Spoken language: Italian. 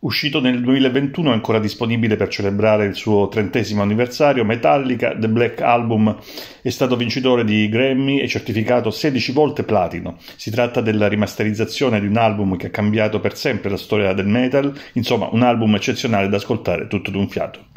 Uscito nel 2021 è ancora disponibile per celebrare il suo trentesimo anniversario, Metallica The Black Album è stato vincitore di Grammy e certificato 16 volte platino. Si tratta della rimasterizzazione di un album che ha cambiato per sempre la storia del metal, insomma un album eccezionale da ascoltare tutto d'un fiato.